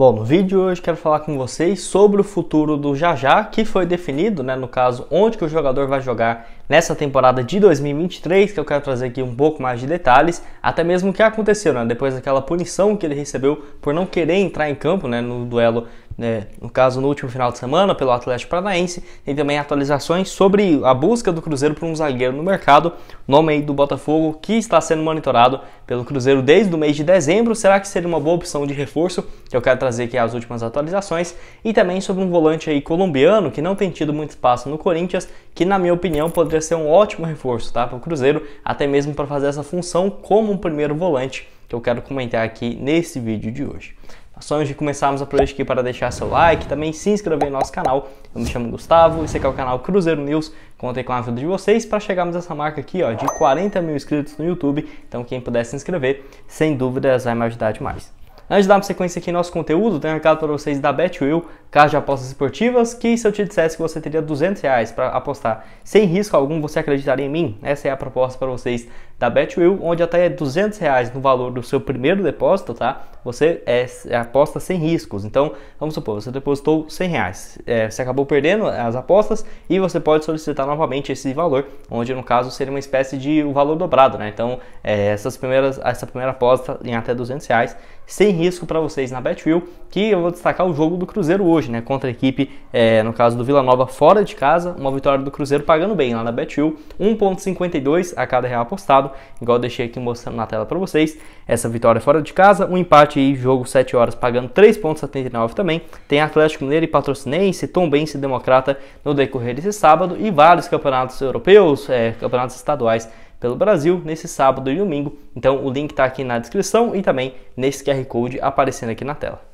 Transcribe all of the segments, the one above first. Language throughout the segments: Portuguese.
Bom, no vídeo de hoje quero falar com vocês sobre o futuro do Jajá, que foi definido, né, no caso, onde que o jogador vai jogar nessa temporada de 2023, que eu quero trazer aqui um pouco mais de detalhes, até mesmo o que aconteceu, né, depois daquela punição que ele recebeu por não querer entrar em campo, né, no duelo né, no caso no último final de semana pelo Atlético Paranaense, tem também atualizações sobre a busca do Cruzeiro por um zagueiro no mercado, nome aí do Botafogo que está sendo monitorado pelo Cruzeiro desde o mês de dezembro. Será que seria uma boa opção de reforço? Que eu quero trazer aqui as últimas atualizações e também sobre um volante aí colombiano que não tem tido muito espaço no Corinthians, que na minha opinião poderia ser um ótimo reforço, tá, para o Cruzeiro, até mesmo para fazer essa função como um primeiro volante que eu quero comentar aqui nesse vídeo de hoje só antes de começarmos a playlist aqui para deixar seu like, também se inscrever no nosso canal. Eu me chamo Gustavo, esse aqui é o canal Cruzeiro News. Contei com a ajuda de vocês para chegarmos a essa marca aqui ó, de 40 mil inscritos no YouTube. Então quem puder se inscrever, sem dúvidas vai me ajudar demais. Antes de darmos sequência aqui no nosso conteúdo, tenho um recado para vocês da Betwill. Caso de apostas esportivas, que se eu te dissesse que você teria 200 reais para apostar sem risco algum, você acreditaria em mim? Essa é a proposta para vocês da Betwill, onde até 200 reais no valor do seu primeiro depósito, tá? Você é, é aposta sem riscos. Então, vamos supor, você depositou 100 reais, é, você acabou perdendo as apostas e você pode solicitar novamente esse valor, onde no caso seria uma espécie de o um valor dobrado, né? Então, é, essas primeiras, essa primeira aposta em até 200 reais, sem risco para vocês na Betwill, que eu vou destacar o jogo do Cruzeiro hoje hoje, né? Contra a equipe, é, no caso do Vila Nova, fora de casa, uma vitória do Cruzeiro pagando bem lá na Betil, 1,52 a cada real apostado, igual eu deixei aqui mostrando na tela para vocês. Essa vitória fora de casa, um empate e jogo 7 horas pagando 3,79 também. Tem Atlético Mineiro e Patrocinense, Tombense e Democrata no decorrer desse sábado e vários campeonatos europeus, é, campeonatos estaduais pelo Brasil nesse sábado e domingo. Então o link está aqui na descrição e também nesse QR Code aparecendo aqui na tela.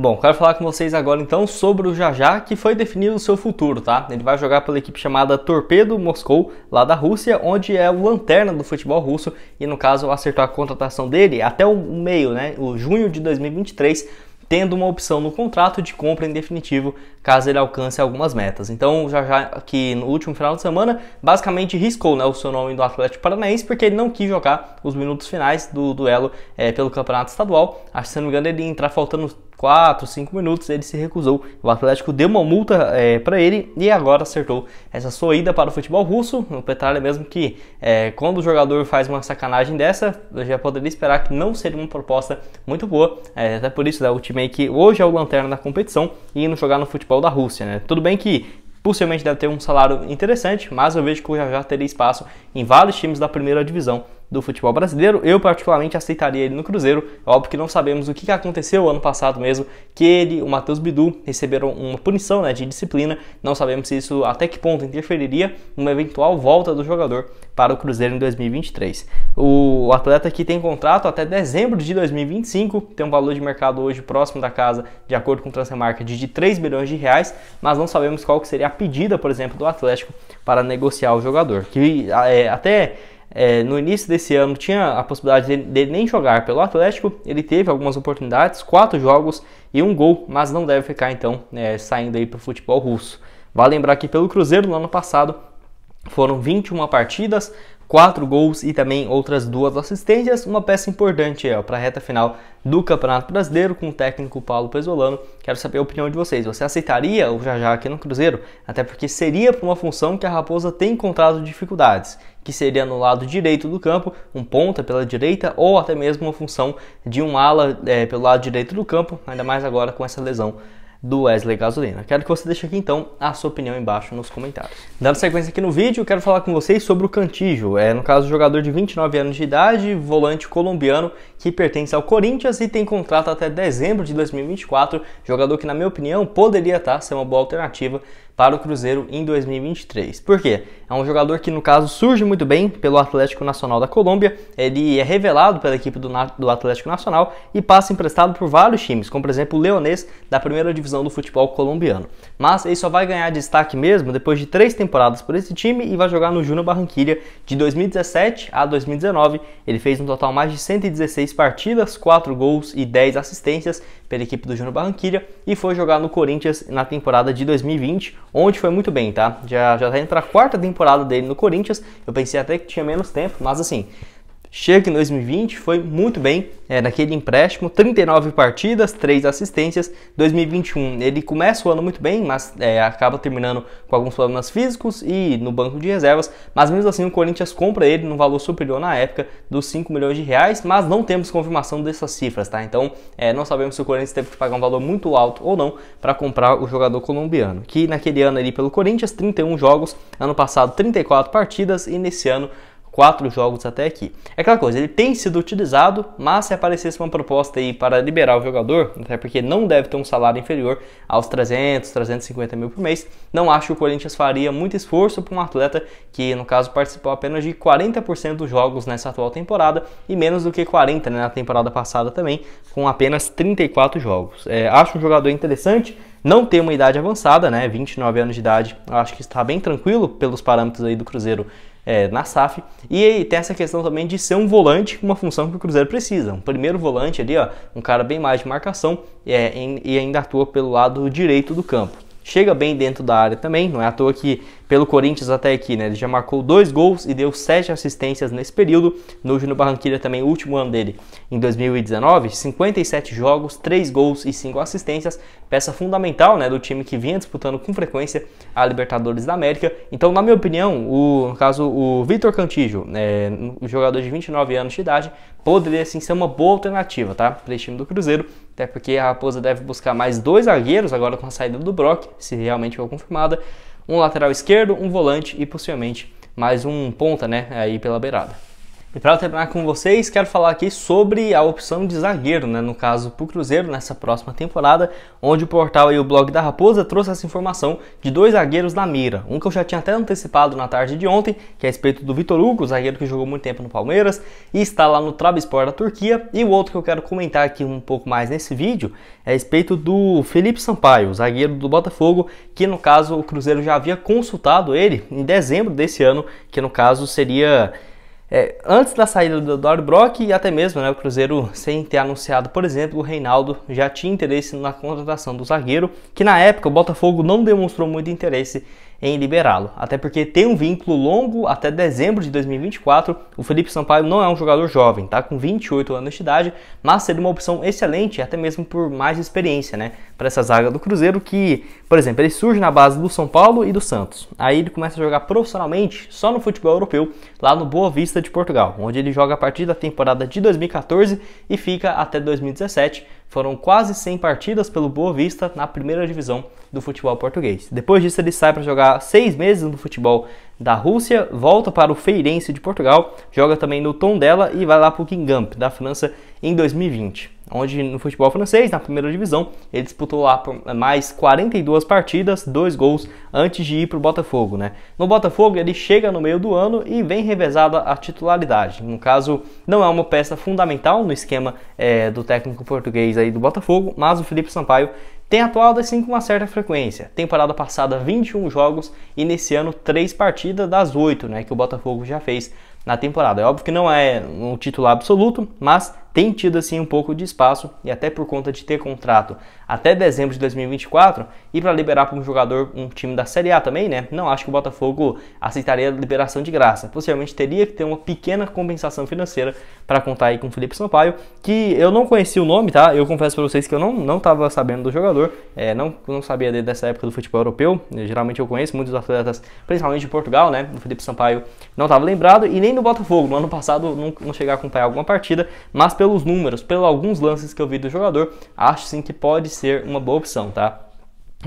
Bom, quero falar com vocês agora então sobre o Jajá, que foi definido o seu futuro, tá? Ele vai jogar pela equipe chamada Torpedo Moscou, lá da Rússia, onde é o lanterna do futebol russo, e no caso acertou a contratação dele até o meio, né? O junho de 2023, tendo uma opção no contrato de compra em definitivo, caso ele alcance algumas metas. Então, já já que no último final de semana, basicamente riscou né, o seu nome do Atlético Paranaense, porque ele não quis jogar os minutos finais do duelo é, pelo Campeonato Estadual. Acho que, se não me engano, ele ia entrar faltando 4, 5 minutos, ele se recusou. O Atlético deu uma multa é, para ele e agora acertou essa sua ida para o futebol russo. O Petralha mesmo que é, quando o jogador faz uma sacanagem dessa, já poderia esperar que não seria uma proposta muito boa. É, até por isso, né, o time que hoje é o lanterna da competição e indo jogar no futebol da Rússia. Né? Tudo bem que possivelmente deve ter um salário interessante, mas eu vejo que o já teria espaço em vários times da primeira divisão do futebol brasileiro. Eu, particularmente, aceitaria ele no Cruzeiro. É óbvio que não sabemos o que aconteceu ano passado mesmo, que ele e o Matheus Bidu receberam uma punição né, de disciplina. Não sabemos se isso até que ponto interferiria numa eventual volta do jogador para o Cruzeiro em 2023. O atleta aqui tem contrato até dezembro de 2025, tem um valor de mercado hoje próximo da casa, de acordo com o Transfermarket, de 3 bilhões de reais, mas não sabemos qual que seria a pedida, por exemplo, do Atlético para negociar o jogador, que é, até é, no início desse ano tinha a possibilidade dele, dele nem jogar pelo Atlético, ele teve algumas oportunidades, quatro jogos e um gol, mas não deve ficar então é, saindo aí para o futebol russo. Vale lembrar que pelo Cruzeiro no ano passado foram 21 partidas, quatro gols e também outras duas assistências. Uma peça importante é, para a reta final do Campeonato Brasileiro com o técnico Paulo Pesolano. Quero saber a opinião de vocês. Você aceitaria o Jajá aqui no Cruzeiro? Até porque seria para uma função que a Raposa tem encontrado dificuldades, que seria no lado direito do campo, um ponta pela direita ou até mesmo uma função de um ala é, pelo lado direito do campo, ainda mais agora com essa lesão do Wesley Gasolina. Quero que você deixe aqui então a sua opinião embaixo nos comentários. Dando sequência aqui no vídeo, quero falar com vocês sobre o Cantijo. É, no caso, jogador de 29 anos de idade, volante colombiano que pertence ao Corinthians e tem contrato até dezembro de 2024. Jogador que, na minha opinião, poderia tá, ser uma boa alternativa para o Cruzeiro em 2023. Por quê? É um jogador que, no caso, surge muito bem pelo Atlético Nacional da Colômbia. Ele é revelado pela equipe do, do Atlético Nacional e passa emprestado por vários times, como por exemplo o Leonês da primeira divisão visão do futebol colombiano. Mas ele só vai ganhar destaque mesmo depois de três temporadas por esse time e vai jogar no Júnior Barranquilha de 2017 a 2019. Ele fez um total mais de 116 partidas, 4 gols e 10 assistências pela equipe do Júnior Barranquilha e foi jogar no Corinthians na temporada de 2020, onde foi muito bem, tá? Já já tá indo para a quarta temporada dele no Corinthians. Eu pensei até que tinha menos tempo, mas assim, Chega em 2020, foi muito bem é, naquele empréstimo, 39 partidas, 3 assistências. 2021 ele começa o ano muito bem, mas é, acaba terminando com alguns problemas físicos e no banco de reservas. Mas mesmo assim o Corinthians compra ele num valor superior na época dos 5 milhões de reais, mas não temos confirmação dessas cifras, tá? Então é, não sabemos se o Corinthians teve que pagar um valor muito alto ou não para comprar o jogador colombiano, que naquele ano ali pelo Corinthians 31 jogos, ano passado 34 partidas e nesse ano quatro jogos até aqui. É aquela coisa, ele tem sido utilizado, mas se aparecesse uma proposta aí para liberar o jogador, até porque não deve ter um salário inferior aos 300, 350 mil por mês, não acho que o Corinthians faria muito esforço para um atleta que, no caso, participou apenas de 40% dos jogos nessa atual temporada e menos do que 40% né, na temporada passada também, com apenas 34 jogos. É, acho um jogador interessante, não tem uma idade avançada, né? 29 anos de idade, acho que está bem tranquilo pelos parâmetros aí do Cruzeiro é, na SAF. E tem essa questão também de ser um volante, uma função que o Cruzeiro precisa. Um primeiro volante ali, ó, um cara bem mais de marcação é, em, e ainda atua pelo lado direito do campo. Chega bem dentro da área também, não é à toa que pelo Corinthians até aqui, né? Ele já marcou dois gols e deu sete assistências nesse período. No Júnior Barranquilla também, o último ano dele, em 2019, 57 jogos, três gols e cinco assistências. Peça fundamental, né, do time que vinha disputando com frequência a Libertadores da América. Então, na minha opinião, o no caso o Vitor Cantillo, né, um jogador de 29 anos de idade, poderia sim ser uma boa alternativa, tá? Para esse time do Cruzeiro, até porque a Raposa deve buscar mais dois zagueiros agora com a saída do Brock, se realmente for confirmada um lateral esquerdo, um volante e possivelmente mais um ponta, né, aí pela beirada. E então, para terminar com vocês, quero falar aqui sobre a opção de zagueiro, né? no caso para o Cruzeiro, nessa próxima temporada, onde o portal e o blog da Raposa trouxe essa informação de dois zagueiros na mira. Um que eu já tinha até antecipado na tarde de ontem, que é a respeito do Vitor Hugo, zagueiro que jogou muito tempo no Palmeiras e está lá no Trabzonspor da Turquia. E o outro que eu quero comentar aqui um pouco mais nesse vídeo é a respeito do Felipe Sampaio, zagueiro do Botafogo, que no caso o Cruzeiro já havia consultado ele em dezembro desse ano, que no caso seria é, antes da saída do Eduardo Brock e até mesmo né, o Cruzeiro sem ter anunciado, por exemplo, o Reinaldo já tinha interesse na contratação do zagueiro, que na época o Botafogo não demonstrou muito interesse em liberá-lo. Até porque tem um vínculo longo até dezembro de 2024. O Felipe Sampaio não é um jogador jovem, tá? Com 28 anos de idade, mas seria uma opção excelente, até mesmo por mais experiência, né? Para essa zaga do Cruzeiro, que, por exemplo, ele surge na base do São Paulo e do Santos. Aí ele começa a jogar profissionalmente só no futebol europeu, lá no Boa Vista de Portugal, onde ele joga a partir da temporada de 2014 e fica até 2017 foram quase 100 partidas pelo Boa Vista na primeira divisão do futebol português. Depois disso, ele sai para jogar seis meses no futebol da Rússia, volta para o Feirense de Portugal, joga também no Tondela e vai lá para o Kingamp da França, em 2020 onde no futebol francês, na primeira divisão, ele disputou lá mais 42 partidas, dois gols antes de ir para o Botafogo. Né? No Botafogo, ele chega no meio do ano e vem revezada a titularidade. No caso, não é uma peça fundamental no esquema é, do técnico português aí do Botafogo, mas o Felipe Sampaio tem atuado assim com uma certa frequência. Temporada passada 21 jogos e nesse ano 3 partidas das 8 né, que o Botafogo já fez na temporada. É óbvio que não é um título absoluto, mas tem tido assim um pouco de espaço e até por conta de ter contrato até dezembro de 2024 e para liberar para um jogador um time da Série A também, né? Não acho que o Botafogo aceitaria a liberação de graça. Possivelmente teria que ter uma pequena compensação financeira para contar aí com o Felipe Sampaio, que eu não conheci o nome, tá? Eu confesso para vocês que eu não não estava sabendo do jogador, é, não não sabia dele dessa época do futebol europeu. Geralmente eu conheço muitos atletas, principalmente de Portugal, né? O Felipe Sampaio não estava lembrado e nem no Botafogo no ano passado não, não cheguei a acompanhar alguma partida, mas pelos números, pelos alguns lances que eu vi do jogador, acho sim que pode ser uma boa opção, tá?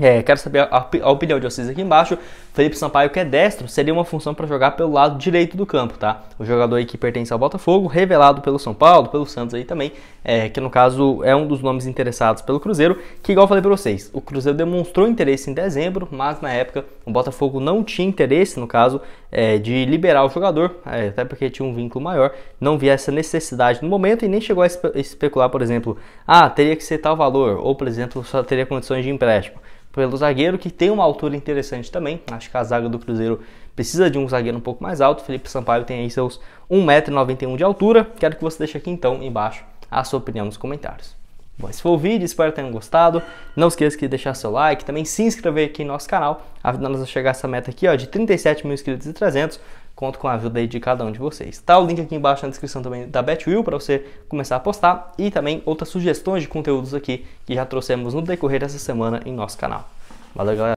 É, quero saber a, a, opinião de vocês aqui embaixo. Felipe Sampaio, que é destro, seria uma função para jogar pelo lado direito do campo, tá? O jogador aí que pertence ao Botafogo, revelado pelo São Paulo, pelo Santos aí também, é, que no caso é um dos nomes interessados pelo Cruzeiro, que igual eu falei para vocês, o Cruzeiro demonstrou interesse em dezembro, mas na época o Botafogo não tinha interesse, no caso, é, de liberar o jogador, é, até porque tinha um vínculo maior, não via essa necessidade no momento e nem chegou a espe especular, por exemplo, ah, teria que ser tal valor, ou por exemplo, só teria condições de empréstimo pelo zagueiro, que tem uma altura interessante também. Acho que a zaga do Cruzeiro precisa de um zagueiro um pouco mais alto. Felipe Sampaio tem aí seus 1,91m de altura. Quero que você deixe aqui então embaixo a sua opinião nos comentários. Bom, esse foi o vídeo, espero que tenham gostado. Não esqueça de deixar seu like, também se inscrever aqui no nosso canal, afinal nós vamos chegar a essa meta aqui ó, de 37 mil inscritos e 300. Conto com a ajuda aí de cada um de vocês. Tá o link aqui embaixo na descrição também da Betwill para você começar a postar e também outras sugestões de conteúdos aqui que já trouxemos no decorrer dessa semana em nosso canal. Valeu, galera!